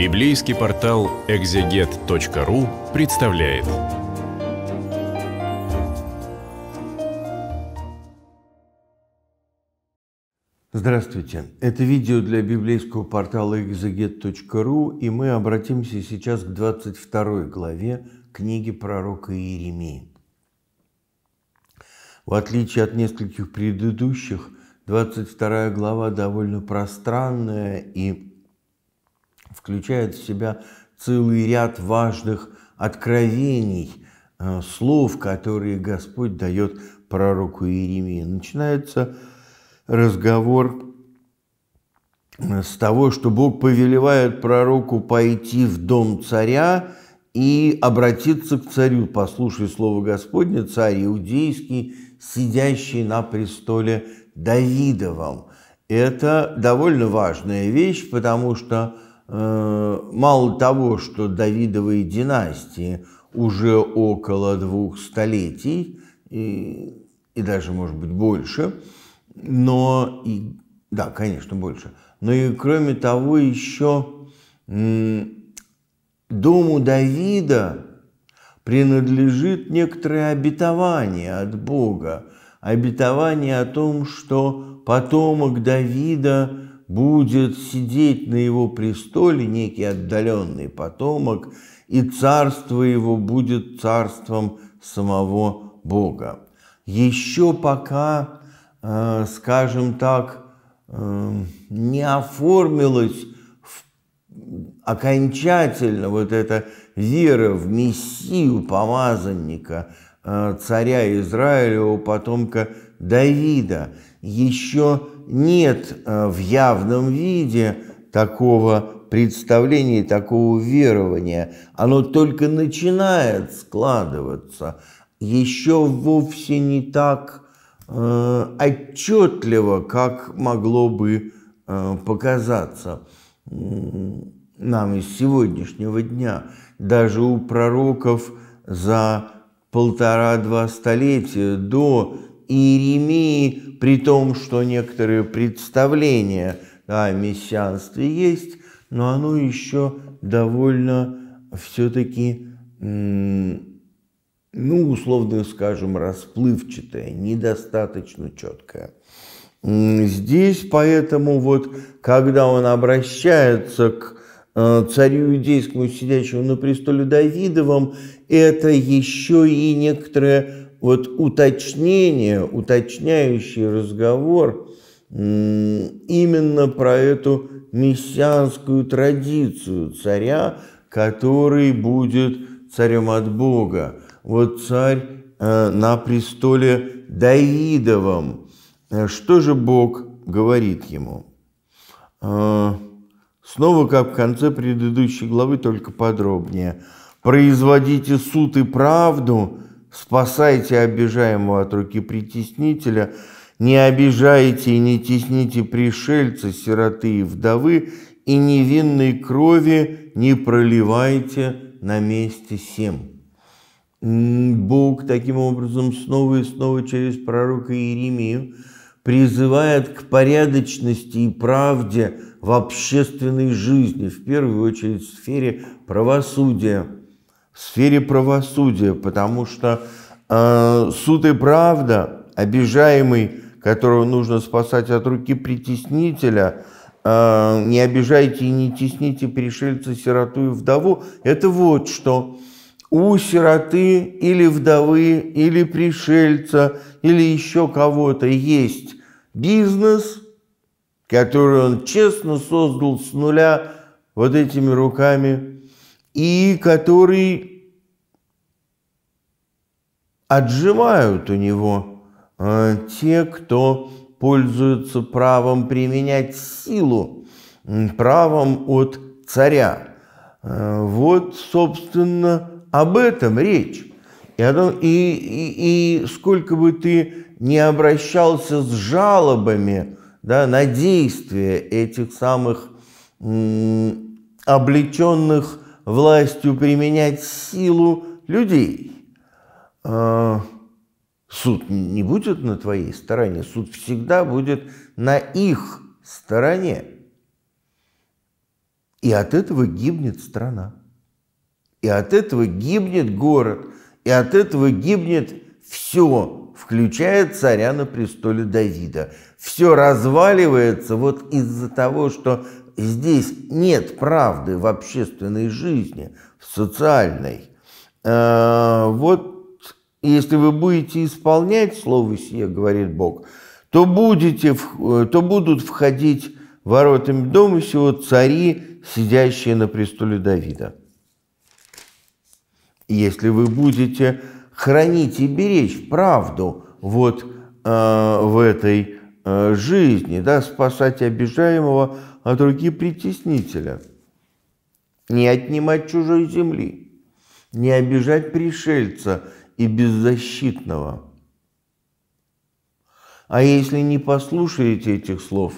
Библейский портал экзегет.ру представляет. Здравствуйте! Это видео для библейского портала экзегет.ру, и мы обратимся сейчас к 22 главе книги пророка Иеремии. В отличие от нескольких предыдущих, 22 глава довольно пространная и включает в себя целый ряд важных откровений, э, слов, которые Господь дает пророку Иеремии. Начинается разговор э, с того, что Бог повелевает пророку пойти в дом царя и обратиться к царю. Послушай слово Господне, царь иудейский, сидящий на престоле Давидовом. Это довольно важная вещь, потому что Э, мало того, что Давидовые династии уже около двух столетий, и, и даже, может быть, больше, но и, да, конечно, больше, но и, кроме того, еще дому Давида принадлежит некоторое обетование от Бога, обетование о том, что потомок Давида – будет сидеть на его престоле некий отдаленный потомок, и царство его будет царством самого Бога. Еще пока, э, скажем так, э, не оформилась окончательно вот эта вера в Мессию помазанника, э, царя Израилева, потомка Давида. Еще нет э, в явном виде такого представления, такого верования. Оно только начинает складываться, еще вовсе не так э, отчетливо, как могло бы э, показаться нам из сегодняшнего дня. Даже у пророков за полтора-два столетия до Иеремии, при том, что некоторые представления о мессианстве есть, но оно еще довольно все-таки, ну, условно скажем, расплывчатое, недостаточно четкое. Здесь поэтому вот, когда он обращается к э, царю иудейскому, сидящему на престоле Давидовом, это еще и некоторое вот уточнение, уточняющий разговор именно про эту мессианскую традицию царя, который будет царем от Бога. Вот царь э, на престоле Давидовом. Э, что же Бог говорит ему? Э, снова, как в конце предыдущей главы, только подробнее. «Производите суд и правду, спасайте обижаемого от руки притеснителя, не обижайте и не тесните пришельца, сироты и вдовы, и невинной крови не проливайте на месте сем. Бог таким образом снова и снова через пророка Иеремию призывает к порядочности и правде в общественной жизни, в первую очередь в сфере правосудия – сфере правосудия, потому что э, суд и правда, обижаемый, которого нужно спасать от руки притеснителя, э, не обижайте и не тесните пришельца, сироту и вдову, это вот что у сироты или вдовы, или пришельца, или еще кого-то есть бизнес, который он честно создал с нуля вот этими руками, и который Отжимают у него а, те, кто пользуются правом применять силу, правом от царя. А, вот, собственно, об этом речь. И, и, и сколько бы ты ни обращался с жалобами да, на действия этих самых м, облеченных властью применять силу людей – а, суд не будет на твоей стороне, суд всегда будет на их стороне. И от этого гибнет страна, и от этого гибнет город, и от этого гибнет все, включая царя на престоле Давида. Все разваливается вот из-за того, что здесь нет правды в общественной жизни, в социальной. А, вот и если вы будете исполнять слово сие, говорит Бог, то, будете, э, то будут входить воротами дома сего цари, сидящие на престоле Давида. И если вы будете хранить и беречь правду вот э, в этой э, жизни, да, спасать обижаемого от руки притеснителя, не отнимать чужой земли, не обижать пришельца – и беззащитного. А если не послушаете этих слов,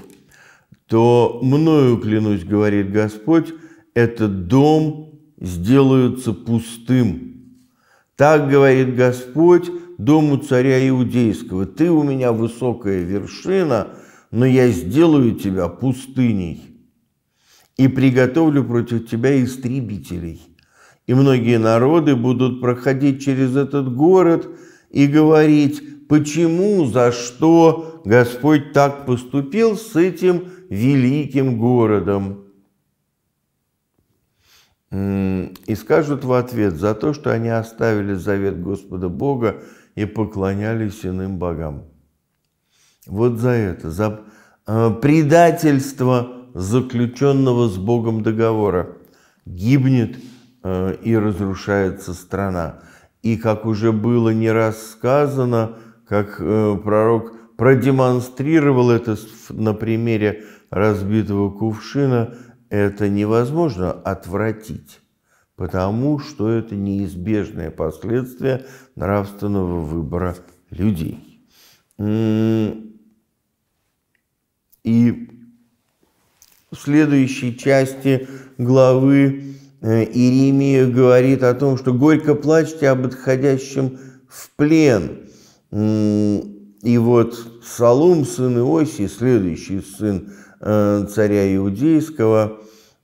то мною, клянусь, говорит Господь, этот дом сделается пустым. Так говорит Господь дому царя Иудейского. Ты у меня высокая вершина, но я сделаю тебя пустыней и приготовлю против тебя истребителей – и многие народы будут проходить через этот город и говорить, почему, за что Господь так поступил с этим великим городом. И скажут в ответ за то, что они оставили завет Господа Бога и поклонялись иным богам. Вот за это, за э, предательство заключенного с Богом договора. Гибнет Э, и разрушается страна. И, как уже было не раз сказано, как э, пророк продемонстрировал это на примере разбитого кувшина, это невозможно отвратить, потому что это неизбежное последствие нравственного выбора людей. М-м. И в следующей части главы Э, Иеремия говорит о том, что «горько плачьте об отходящем в плен». И вот Салум, сын Иосии, следующий сын э, царя Иудейского,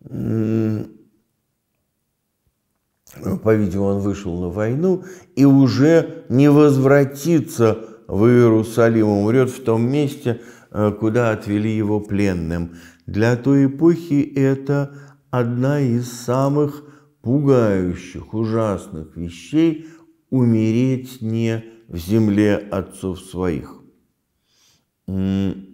по-видимому, он вышел на войну и уже не возвратится в Иерусалим, умрет в том месте, э, куда отвели его пленным. Для той эпохи это одна из самых пугающих, ужасных вещей – умереть не в земле отцов своих. Снова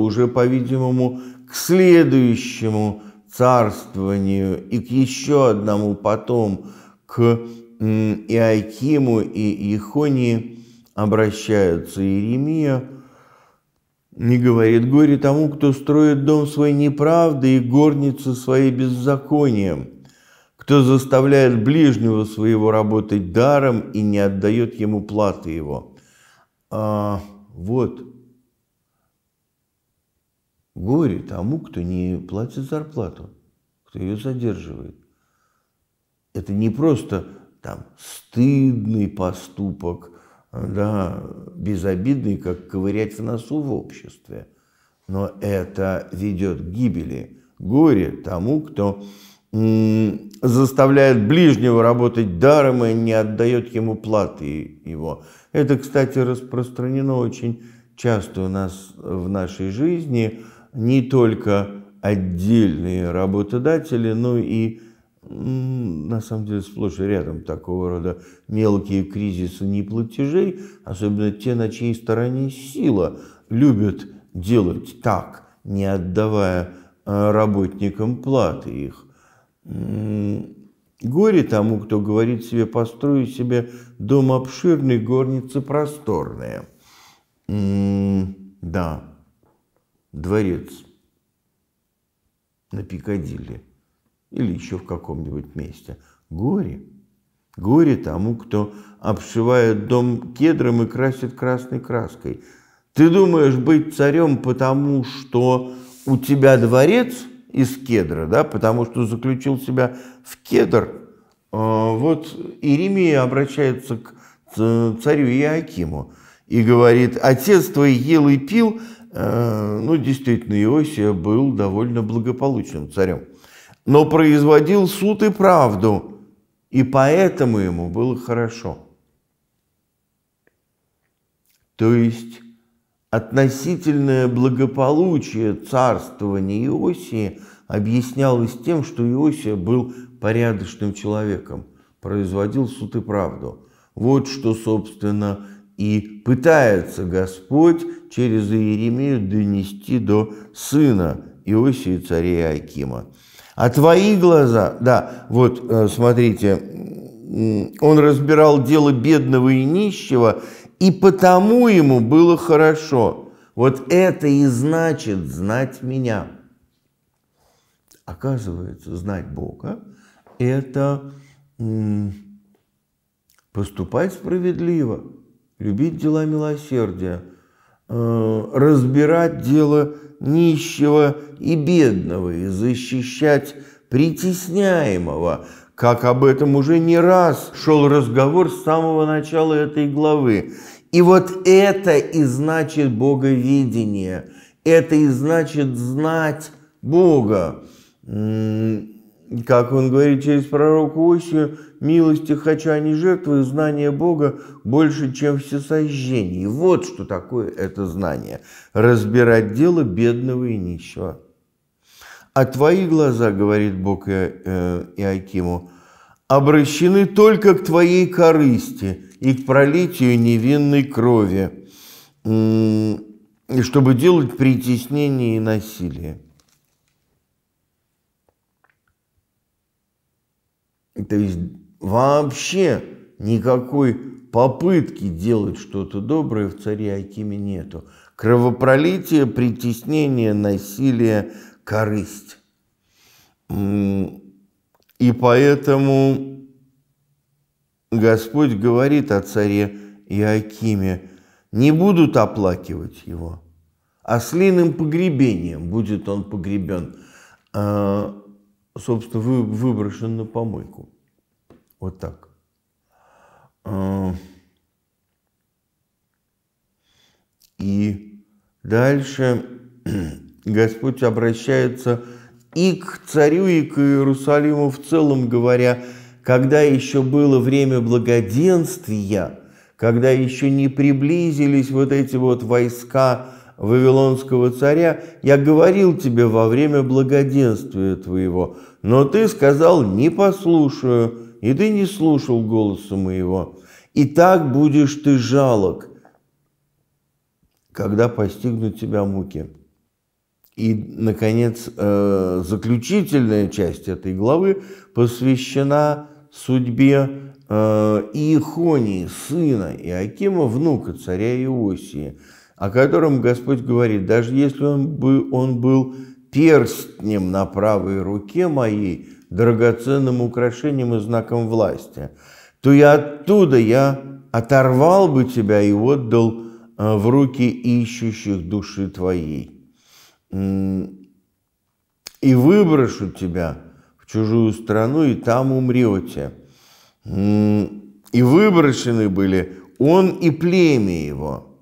уже, по-видимому, к следующему царствованию и к еще одному потом, к Иакиму и Ихонии обращаются Иеремия – не говорит горе тому, кто строит дом своей неправды и горницу своей беззаконием, кто заставляет ближнего своего работать даром и не отдает ему платы его. А, вот. Горе тому, кто не платит зарплату, кто ее задерживает. Это не просто там стыдный поступок – да, безобидный, как ковырять в носу в обществе. Но это ведет к гибели, горе тому, кто заставляет ближнего работать даром и не отдает ему платы его. Это, кстати, распространено очень часто у нас в нашей жизни, не только отдельные работодатели, но и на самом деле сплошь и рядом такого рода мелкие кризисы неплатежей, особенно те, на чьей стороне сила, любят делать так, не отдавая э, работникам платы их. Горе тому, кто говорит себе, построю себе дом обширный, горницы просторные. Да, дворец на Пикадилли или еще в каком-нибудь месте. Горе. Горе тому, кто обшивает дом кедром и красит красной краской. Ты думаешь быть царем, потому что у тебя дворец из кедра, да, потому что заключил себя в кедр. А, вот Иеремия обращается к царю Иоакиму и говорит, отец твой ел и пил, э, ну, действительно, Иосия был довольно благополучным царем но производил суд и правду, и поэтому ему было хорошо. То есть относительное благополучие царствования Иосии объяснялось тем, что Иосия был порядочным человеком, производил суд и правду. Вот что, собственно, и пытается Господь через Иеремию донести до сына Иосии царя Акима. А твои глаза, да, вот э, смотрите, он разбирал дело бедного и нищего, и потому ему было хорошо. Вот это и значит знать меня. Оказывается, знать Бога – это поступать справедливо, любить дела милосердия – Э, разбирать дело нищего и бедного и защищать притесняемого, как об этом уже не раз шел разговор с самого начала этой главы. И вот это и значит боговидение, это и значит знать Бога. Как он говорит через пророка Осию, милости хочу, а не жертвы, знание Бога больше, чем все всесожжение. И вот что такое это знание. Разбирать дело бедного и нищего. А твои глаза, говорит Бог и э, э, Иакиму, обращены только к твоей корысти и к пролитию невинной крови, чтобы делать притеснение и насилие. То есть вообще никакой попытки делать что-то доброе в царе Акиме нету. Кровопролитие, притеснение, насилие, корысть. И поэтому Господь говорит о царе Иакиме, не будут оплакивать его, а с погребением будет он погребен. А, собственно, вы, выброшен на помойку. Вот так. А, и дальше Господь обращается и к царю, и к Иерусалиму в целом, говоря, когда еще было время благоденствия, когда еще не приблизились вот эти вот войска вавилонского царя, «Я говорил тебе во время благоденствия твоего, но ты сказал, не послушаю, и ты не слушал голоса моего. И так будешь ты жалок, когда постигнут тебя муки». И, наконец, э, заключительная часть этой главы посвящена судьбе э, Иехонии, сына Иакима, внука царя Иосии – о котором Господь говорит, даже если он, бы, он был перстнем на правой руке моей, драгоценным украшением и знаком власти, то я оттуда, я оторвал бы тебя и отдал э, в руки ищущих души твоей. И выброшу тебя в чужую страну, и там умрете. И выброшены были он и племя его –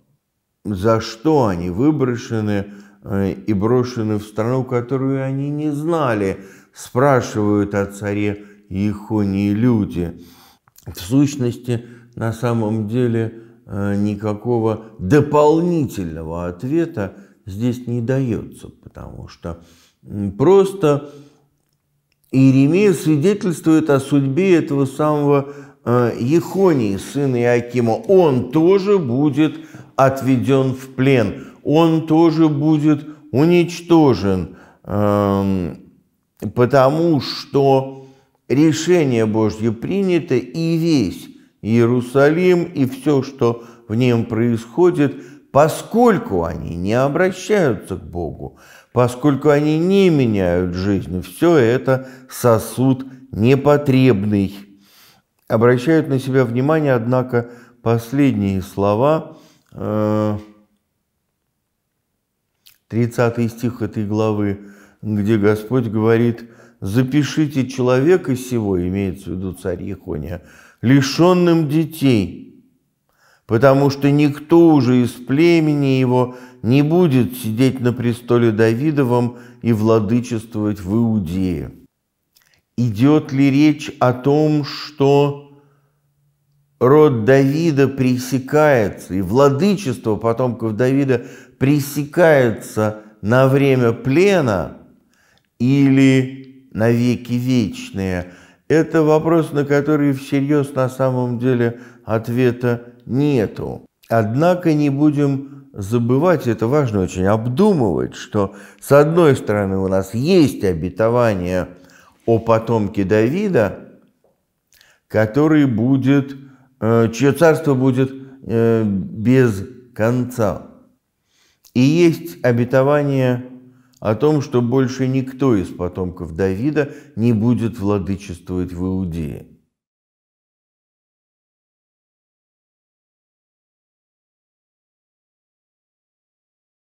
за что они выброшены э, и брошены в страну, которую они не знали, спрашивают о царе Ихонии люди. В сущности, на самом деле, э, никакого дополнительного ответа здесь не дается, потому что просто Иеремия свидетельствует о судьбе этого самого Ехонии, э, сына Иакима. Он тоже будет отведен в плен, он тоже будет уничтожен, эм, потому что решение Божье принято, и весь Иерусалим, и все, что в нем происходит, поскольку они не обращаются к Богу, поскольку они не меняют жизнь, все это сосуд непотребный. Обращают на себя внимание, однако, последние слова 30 э, стих этой главы, где Господь говорит, «Запишите человека сего, имеется в виду царь Яхония, лишенным детей, потому что никто уже из племени его не будет сидеть на престоле Давидовом и владычествовать в Иудее». Идет ли речь о том, что род Давида пресекается, и владычество потомков Давида пресекается на время плена или на веки вечные? Это вопрос, на который всерьез на самом деле ответа нету. Однако не будем забывать, это важно очень обдумывать, что с одной стороны у нас есть обетование о потомке Давида, который будет – Э, чье царство будет э, без конца. И есть обетование о том, что больше никто из потомков Давида не будет владычествовать в Иудее.